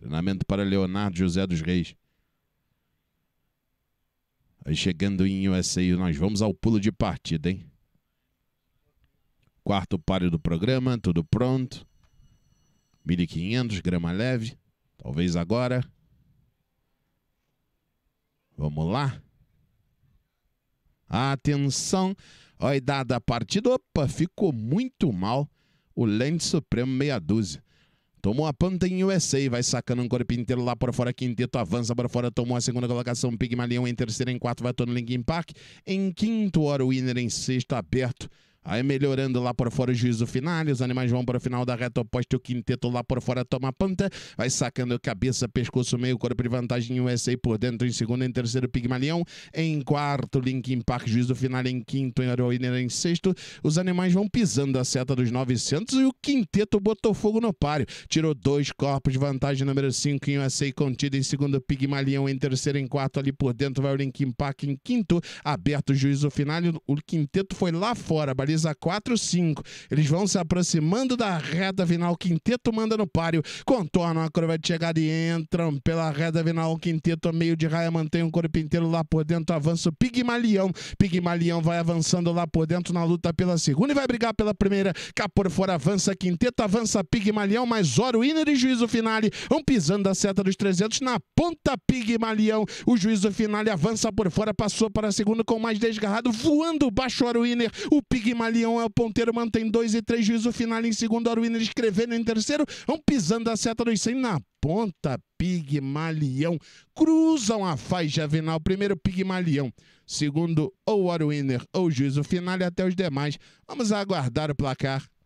Treinamento para Leonardo José dos Reis. Aí chegando em USA, nós vamos ao pulo de partida, hein? Quarto páreo do programa, tudo pronto. 1500, grama leve. Talvez agora. Vamos lá. Atenção. Olha, dada a partida. Opa, ficou muito mal. O Lente Supremo meia dúzia. Tomou a Panta em USA, vai sacando um corpo inteiro lá para fora. Quinteto avança para fora, tomou a segunda colocação. Pigmalion em terceiro em quarto, vai Tony Linkin Park. Em quinto, Hora Winner, em sexto, aberto. Aí melhorando lá por fora o juízo final, os animais vão para o final da reta oposta, o quinteto lá por fora toma ponta, vai sacando cabeça, pescoço, meio corpo de vantagem em USA por dentro, em segundo, em terceiro Pigmalião, em quarto Linkin Park, juízo final em quinto, em Aroiner em sexto, os animais vão pisando a seta dos 900 e o quinteto botou fogo no páreo, tirou dois corpos de vantagem, número 5 em USA contido, em segundo Pigmalião, em terceiro, em quarto ali por dentro vai o Linkin Park em quinto, aberto o juízo final, o quinteto foi lá fora, a 4-5. Eles vão se aproximando da reta final. Quinteto manda no páreo, contornam a curva de chegada e entram pela reta final. Quinteto meio de raia mantém o corpo inteiro lá por dentro. Avança o Pigmalião. Pigmalião vai avançando lá por dentro na luta pela segunda e vai brigar pela primeira. Cá por fora avança Quinteto, avança Pigmalião, mais Zoro, Iner e juízo finale. Um pisando a seta dos 300 na ponta Pigmalião. O juízo finale avança por fora, passou para a segunda com mais desgarrado, voando baixo o Iner. O Pigmalião Camaleão é o ponteiro, mantém dois e três juízo final em segundo, Arwiner escrevendo em terceiro, vão pisando a seta dos 100 na ponta, Pigmalion Cruzam a faixa final. Primeiro, Pigmalion, Segundo, ou Arwiner ou juízo final e até os demais. Vamos aguardar o placar.